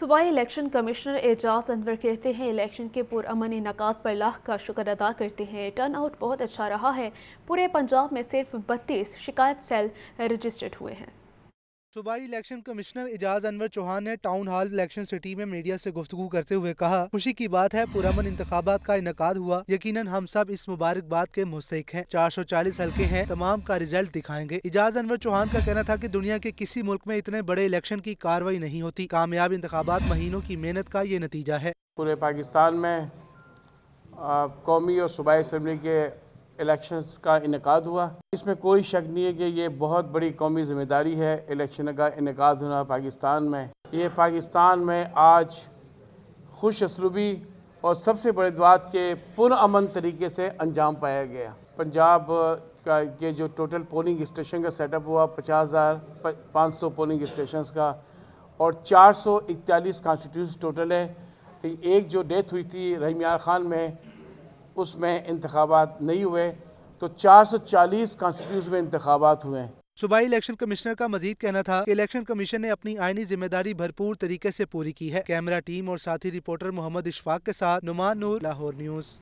सूबाई election commissioner Ejaz Anwar कहते हैं इलेक्शन के पुरअमन इनका पर लाख का शुक्र अदा करते हैं टर्न आउट बहुत अच्छा रहा है पूरे पंजाब में सिर्फ बत्तीस शिकायत सेल रजिस्टर्ड हुए हैं सूबाई इलेक्शन कमिश्नर एजाज अनवर चौहान ने टाउन हॉल इलेक्शन सिटी में मीडिया से गुफ्तु करते हुए कहा खुशी की बात है पुरमन इंतबात का इनका हुआ यकीनन हम सब इस मुबारकबाद के मुस्तक हैं 440 हल्के हैं तमाम का रिजल्ट दिखाएंगे एजाज अनवर चौहान का कहना था की दुनिया के किसी मुल्क में इतने बड़े इलेक्शन की कार्रवाई नहीं होती कामयाब इंतबात महीनों की मेहनत का ये नतीजा है पूरे पाकिस्तान में कौमी और सूबाई असम्बली के इलेक्शंस का इनका हुआ इसमें कोई शक नहीं है कि ये बहुत बड़ी कौमी जिम्मेदारी है इलेक्शन का इनका होना पाकिस्तान में ये पाकिस्तान में आज खुश असलूबी और सबसे बड़े बात के पुरअमन तरीके से अंजाम पाया गया पंजाब का ये जो टोटल पोलिंग स्टेशन का सेटअप हुआ पचास हज़ार पाँच सौ पोलिंग स्टेशन का और चार सौ इकतालीस कॉन्स्टिट्यूंस टोटल है एक जो डेथ हुई थी रहीम खान में उसमें इंतबात नहीं हुए तो 440 चालीस में इंतबात हुए सुबाई इलेक्शन कमिश्नर का मजीद कहना था कि इलेक्शन कमीशन ने अपनी आईनी जिम्मेदारी भरपूर तरीके से पूरी की है कैमरा टीम और साथी रिपोर्टर मोहम्मद इशफाक के साथ नुमान नूर लाहौर न्यूज़